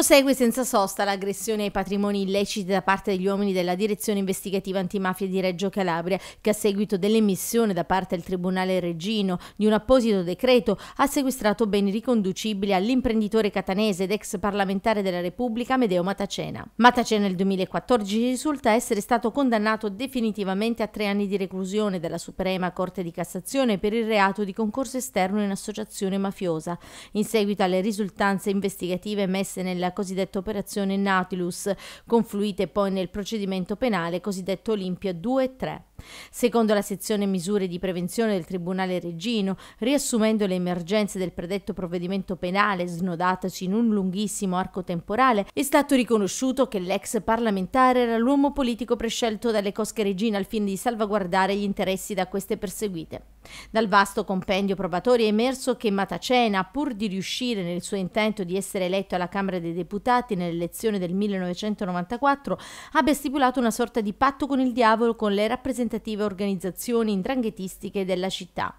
Prosegue senza sosta l'aggressione ai patrimoni illeciti da parte degli uomini della Direzione Investigativa Antimafia di Reggio Calabria, che a seguito dell'emissione da parte del Tribunale Regino di un apposito decreto ha sequestrato beni riconducibili all'imprenditore catanese ed ex parlamentare della Repubblica Medeo Matacena. Matacena nel 2014 risulta essere stato condannato definitivamente a tre anni di reclusione dalla Suprema Corte di Cassazione per il reato di concorso esterno in associazione mafiosa, in seguito alle risultanze investigative emesse nella della cosiddetta operazione Nautilus, confluite poi nel procedimento penale cosiddetto Olimpia 2 e 3. Secondo la sezione misure di prevenzione del Tribunale Regino, riassumendo le emergenze del predetto provvedimento penale snodataci in un lunghissimo arco temporale, è stato riconosciuto che l'ex parlamentare era l'uomo politico prescelto dalle cosche regine al fine di salvaguardare gli interessi da queste perseguite. Dal vasto compendio probatorio è emerso che Matacena, pur di riuscire nel suo intento di essere eletto alla Camera dei Deputati nell'elezione del 1994, abbia stipulato una sorta di patto con il diavolo con le rappresentanze rappresentative organizzazioni indranghetistiche della città.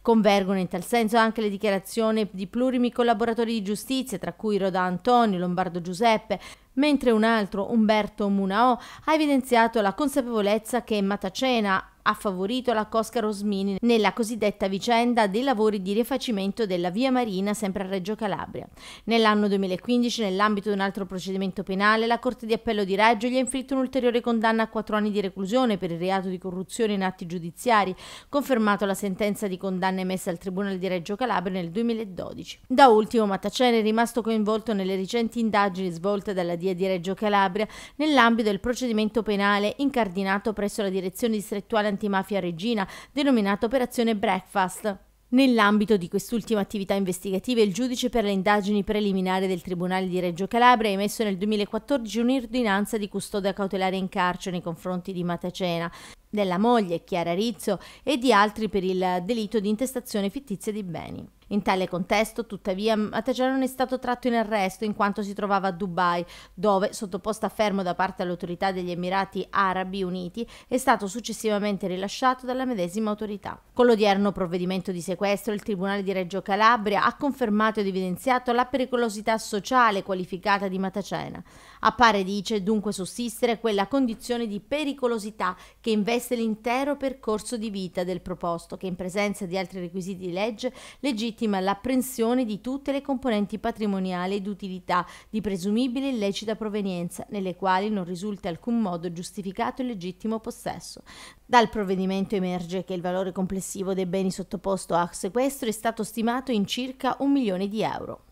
Convergono in tal senso anche le dichiarazioni di plurimi collaboratori di giustizia, tra cui Roda Antonio, Lombardo Giuseppe, mentre un altro, Umberto Munao, ha evidenziato la consapevolezza che Matacena ha favorito la Cosca Rosmini nella cosiddetta vicenda dei lavori di rifacimento della via Marina sempre a Reggio Calabria. Nell'anno 2015, nell'ambito di un altro procedimento penale, la Corte di Appello di Reggio gli ha inflitto un'ulteriore condanna a quattro anni di reclusione per il reato di corruzione in atti giudiziari, confermato la sentenza di condanna emessa al Tribunale di Reggio Calabria nel 2012. Da ultimo, Mattacene è rimasto coinvolto nelle recenti indagini svolte dalla DIA di Reggio Calabria nell'ambito del procedimento penale incardinato presso la direzione distrettuale antimafia Regina, denominata Operazione Breakfast. Nell'ambito di quest'ultima attività investigativa, il giudice per le indagini preliminari del Tribunale di Reggio Calabria ha emesso nel 2014 un'ordinanza di custodia cautelare in carcere nei confronti di Matacena della moglie Chiara Rizzo e di altri per il delitto di intestazione fittizia di beni. In tale contesto, tuttavia, Ataciano non è stato tratto in arresto in quanto si trovava a Dubai, dove, sottoposto a fermo da parte dell'autorità degli Emirati Arabi Uniti, è stato successivamente rilasciato dalla medesima autorità. Con l'odierno provvedimento di sequestro, il Tribunale di Reggio Calabria ha confermato ed evidenziato la pericolosità sociale qualificata di Matacena. Appare, dice, dunque sussistere quella condizione di pericolosità che investe richieste l'intero percorso di vita del proposto che in presenza di altri requisiti di legge legittima l'apprensione di tutte le componenti patrimoniali ed utilità di presumibile illecita provenienza nelle quali non risulta alcun modo giustificato il legittimo possesso. Dal provvedimento emerge che il valore complessivo dei beni sottoposto a sequestro è stato stimato in circa un milione di euro.